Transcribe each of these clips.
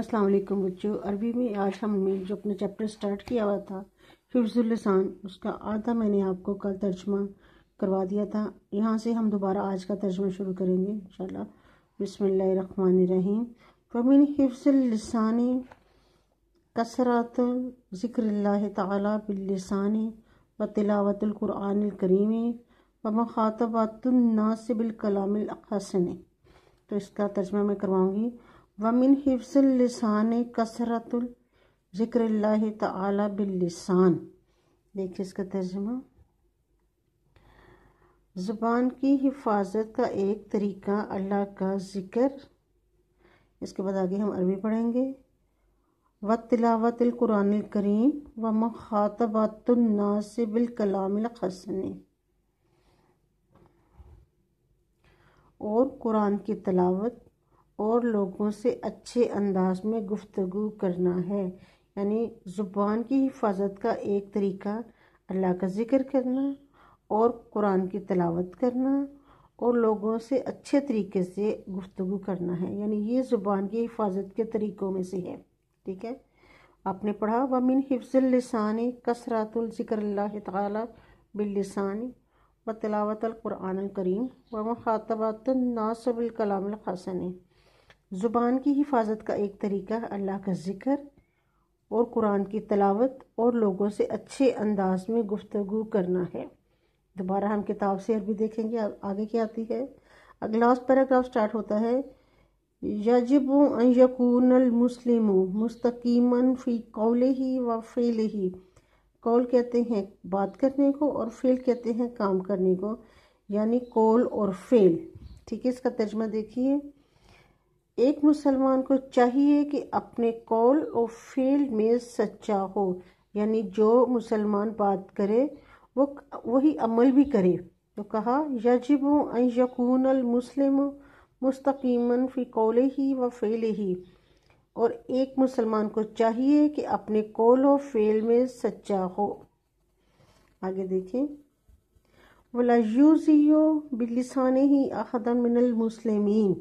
अस्सलाम वालेकुम बच्चों अरबी में आज हमने जो अपना चैप्टर स्टार्ट किया हुआ था हिफ्जुलसान उसका आधा मैंने आपको कल तर्जमा करवा दिया था यहाँ से हम दोबारा आज का तर्जमा शुरू करेंगे इंशाल्लाह बिस्मिल्लाहिर्रहमानिर्रहीम वमिन हिफ्जुलसानी कसरत ज़िक्र ताला बिल्लिसानी व तिलावतुल्कुरान करीमी व मखातबातुलनास हसन तो इसका तर्जमा मैं करवाऊँगी वमिन हिफ्सान कसरतुल ज़िक्र तला बिल्लिसान देखिए इसका तर्जमा ज़ुबान की हिफाजत का एक तरीका अल्लाह का ज़िक्र इसके बाद आगे हम अरबी पढ़ेंगे व तिलावत करीम व कलामिल हसन और कुरान की तलावत और लोगों से अच्छे अंदाज में गुफ्तगु करना है यानी ज़ुबान की हिफाजत का एक तरीका अल्लाह का ज़िक्र करना और कुरान की तलावत करना और लोगों से अच्छे तरीके से गुफ्तु करना है यानी ये ज़ुबान की हिफाजत के तरीक़ों में से है ठीक है आपने पढ़ा वमिन हिफ्ज़लसानी कसरातुल ज़िक्र ताली व तलावत क़ुरान करीम व मखातबात नासबिल कलाम ख़ासन ज़ुबान की हिफाजत का एक तरीका अल्लाह का ज़िक्र और कुरान की तलावत और लोगों से अच्छे अंदाज में गुफ्तु करना है दोबारा हम किताब से अरबी देखेंगे आगे क्या आती है अगला पैराग्राफ स्टार्ट होता है यजब यकून मुस्लिम मुस्तकीमन फ़ी कौल ही व फ़ेल ही कौल कहते हैं बात करने को और फ़ेल कहते हैं काम करने को यानी कौल और फ़ेल ठीक है इसका तर्जमा देखिए एक मुसलमान को चाहिए कि अपने कौल और फेल में सच्चा हो यानी जो मुसलमान बात करे वो वही अमल भी करे तो कहा यजब यकून मुस्लिम मुस्तकीमन फ़ी कौल ही व फेल ही और एक मुसलमान को चाहिए कि अपने कौल और फेल में सच्चा हो आगे देखें वला यूजियो बिलसान ही अहदन मिनल मुस्लिमीन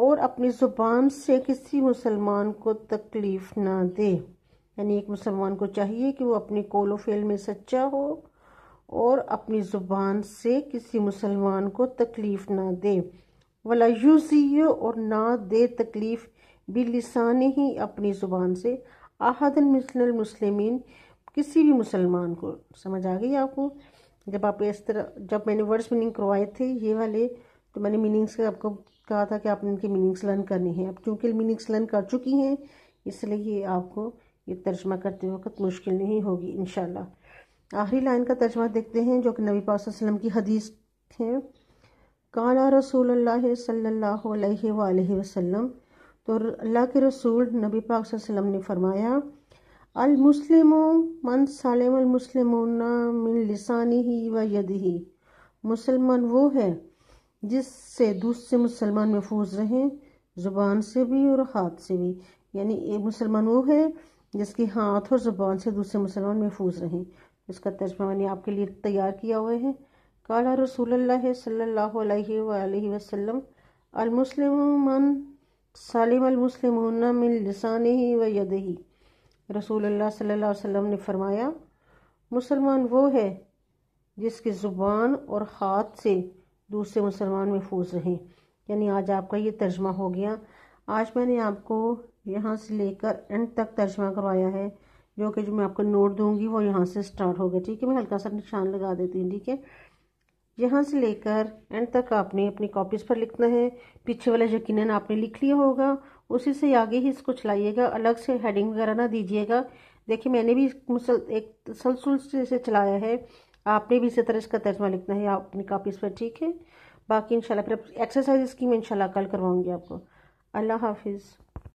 और अपनी ज़ुबान से किसी मुसलमान को तकलीफ़ ना दे यानी एक मुसलमान को चाहिए कि वो अपने कोलो फेल में सच्चा हो और अपनी ज़ुबान से किसी मुसलमान को तकलीफ़ ना दे वाला यूजियो और ना दे तकलीफ़ भी बिलिसान ही अपनी ज़ुबान से आहदन मिसनल मुसलमिन किसी भी मुसलमान को समझ आ गई आपको जब आप इस तरह जब मैंने वर्ड्स मीनिंग करवाए थे ये वाले तो मैंने मीनिंग्स का आपको कहा था कि आपने इनकी मीनिंग्स लर्न करनी है अब चूँकि मीनिंग्स लर्न कर चुकी हैं इसलिए ये आपको ये तर्जमा करते वक्त मुश्किल नहीं होगी इन आखिरी लाइन का तर्जमा देखते हैं जो कि नबी पाक की हदीस है काला रसूल सल्ला वसलम तो अल्लाह के रसूल नबी पाक वसल्लम ने फरमाया अलमुसलिम मन सालम अलमुसलिम मिन लिसानी ही व यद ही मुसलमान वो है जिससे दूसरे मुसलमान महफूज रहें ज़ुबान से भी और हाथ से भी यानी एक मुसलमान वो है जिसके हाथ और ज़ुबान से दूसरे मुसलमान महफूज रहें इसका तर्जमा मैंने आपके लिए तैयार किया हुआ है काला रसूल सल्ला वसम अलमुसलम लसान ही व यद ही रसूल अल्लाह सल्ला वसम ने फरमाया मुसलमान वो है जिसकी ज़ुबान और हाथ से दूसरे मुसलमान महफूज रहें यानी आज आपका ये तर्जमा हो गया आज मैंने आपको यहाँ से लेकर एंड तक तर्जमा करवाया है जो कि जो मैं आपको नोट दूंगी वो यहाँ से स्टार्ट हो गया ठीक है मैं हल्का सा निशान लगा देती हूँ ठीक है यहाँ से लेकर एंड तक आपने अपनी कॉपीज़ पर लिखना है पीछे वाला यकीन आपने लिख लिया होगा उसी से आगे ही इसको चलाइएगा अलग से हेडिंग वगैरह ना दीजिएगा देखिए मैंने भी मुसल एक तसलसल से इसे चलाया है आपने भी इसी तरह इसका तर्जमा लिखना है अपनी कापीज़ पर ठीक है बाकी इंशाल्लाह फिर एक्सरसाइज स्कीम इंशाल्लाह कल करवाऊँगी आपको अल्लाह हाफिज़